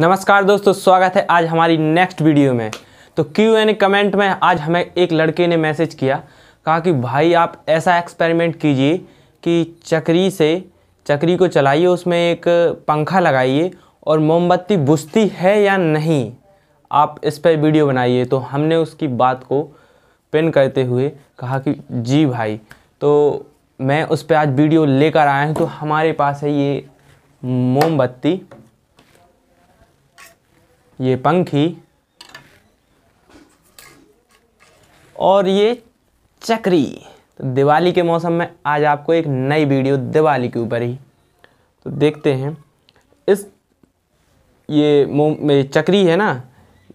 नमस्कार दोस्तों स्वागत है आज हमारी नेक्स्ट वीडियो में तो क्यू एन कमेंट में आज हमें एक लड़के ने मैसेज किया कहा कि भाई आप ऐसा एक्सपेरिमेंट कीजिए कि चक्री से चक्री को चलाइए उसमें एक पंखा लगाइए और मोमबत्ती बुझती है या नहीं आप इस पर वीडियो बनाइए तो हमने उसकी बात को पिन करते हुए कहा कि जी भाई तो मैं उस पर आज वीडियो लेकर आया हूँ तो हमारे पास है ये मोमबत्ती ये पंखी और ये चक्री तो दिवाली के मौसम में आज आपको एक नई वीडियो दिवाली के ऊपर ही तो देखते हैं इस ये चक्री है ना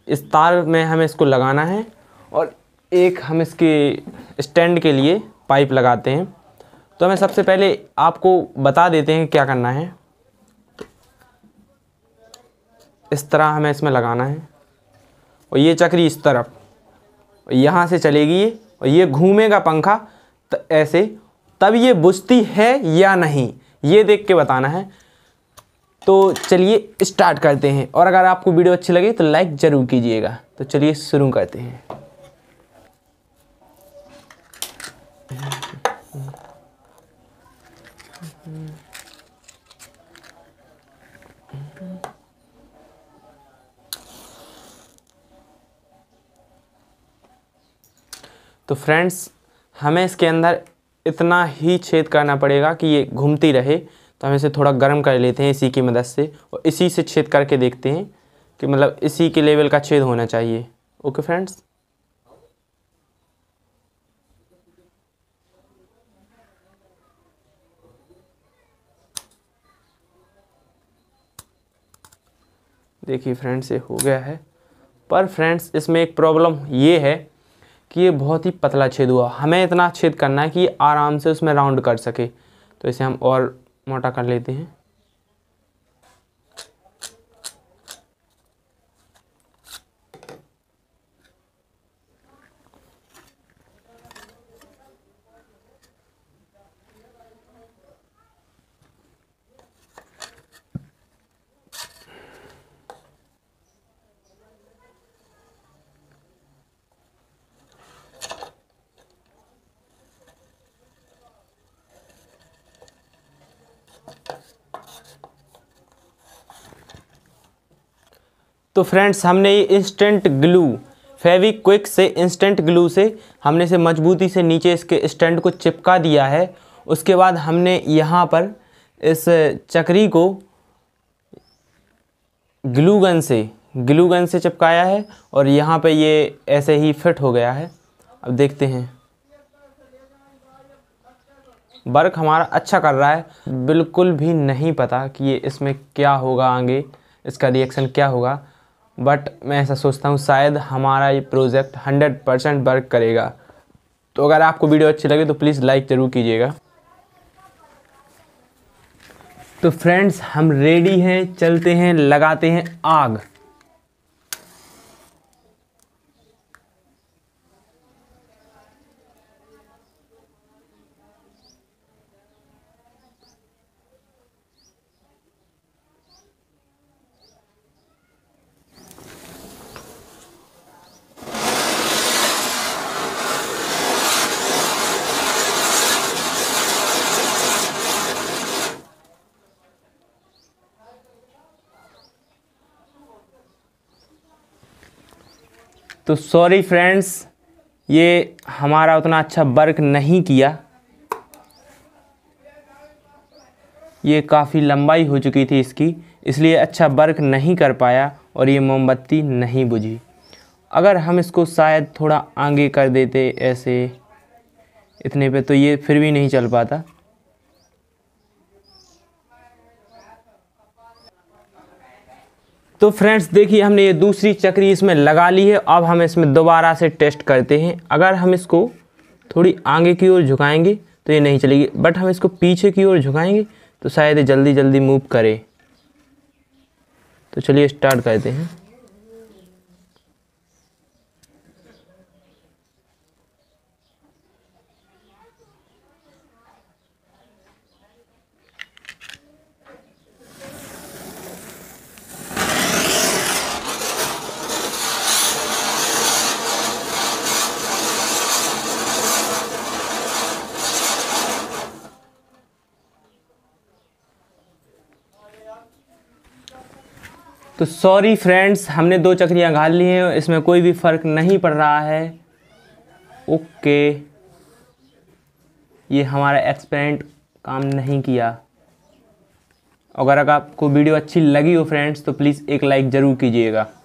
इस तार में हमें इसको लगाना है और एक हम इसके स्टैंड के लिए पाइप लगाते हैं तो हमें सबसे पहले आपको बता देते हैं क्या करना है इस तरह हमें इसमें लगाना है और ये चक्री इस तरफ यहाँ से चलेगी ये और ये घूमेगा पंखा तो ऐसे तब ये बुझती है या नहीं ये देख के बताना है तो चलिए स्टार्ट करते हैं और अगर आपको वीडियो अच्छी लगे तो लाइक ज़रूर कीजिएगा तो चलिए शुरू करते हैं Mm-hmm. तो फ्रेंड्स हमें इसके अंदर इतना ही छेद करना पड़ेगा कि ये घूमती रहे तो हम इसे थोड़ा गर्म कर लेते हैं इसी की मदद से और इसी से छेद करके देखते हैं कि मतलब इसी के लेवल का छेद होना चाहिए ओके फ्रेंड्स देखिए फ्रेंड्स ये हो गया है पर फ्रेंड्स इसमें एक प्रॉब्लम ये है कि ये बहुत ही पतला छेद हुआ हमें इतना छेद करना है कि आराम से उसमें राउंड कर सके तो इसे हम और मोटा कर लेते हैं तो फ्रेंड्स हमने ये इंस्टेंट ग्लू फेविक क्विक से इंस्टेंट ग्लू से हमने इसे मजबूती से नीचे इसके स्टैंड को चिपका दिया है उसके बाद हमने यहाँ पर इस चक्री को ग्लू गन से ग्लू गन से चिपकाया है और यहाँ पे ये ऐसे ही फिट हो गया है अब देखते हैं वर्क हमारा अच्छा कर रहा है बिल्कुल भी नहीं पता कि ये इसमें क्या होगा आगे इसका रिएक्शन क्या होगा बट मैं ऐसा सोचता हूँ शायद हमारा ये प्रोजेक्ट हंड्रेड परसेंट वर्क करेगा तो अगर आपको वीडियो अच्छी लगे तो प्लीज़ लाइक ज़रूर कीजिएगा तो फ्रेंड्स हम रेडी हैं चलते हैं लगाते हैं आग तो सॉरी फ्रेंड्स ये हमारा उतना अच्छा वर्क नहीं किया ये काफ़ी लंबाई हो चुकी थी इसकी इसलिए अच्छा वर्क नहीं कर पाया और ये मोमबत्ती नहीं बुझी अगर हम इसको शायद थोड़ा आगे कर देते ऐसे इतने पे तो ये फिर भी नहीं चल पाता तो फ्रेंड्स देखिए हमने ये दूसरी चक्री इसमें लगा ली है अब हम इसमें दोबारा से टेस्ट करते हैं अगर हम इसको थोड़ी आगे की ओर झुकाएंगे तो ये नहीं चलेगी बट हम इसको पीछे की ओर झुकाएंगे तो शायद जल्दी जल्दी मूव करे तो चलिए स्टार्ट करते हैं तो सॉरी फ्रेंड्स हमने दो चक्रियाँ घाल ली हैं इसमें कोई भी फ़र्क नहीं पड़ रहा है ओके ये हमारा एक्सपेरिमेंट काम नहीं किया अगर आपको वीडियो अच्छी लगी हो फ्रेंड्स तो प्लीज़ एक लाइक ज़रूर कीजिएगा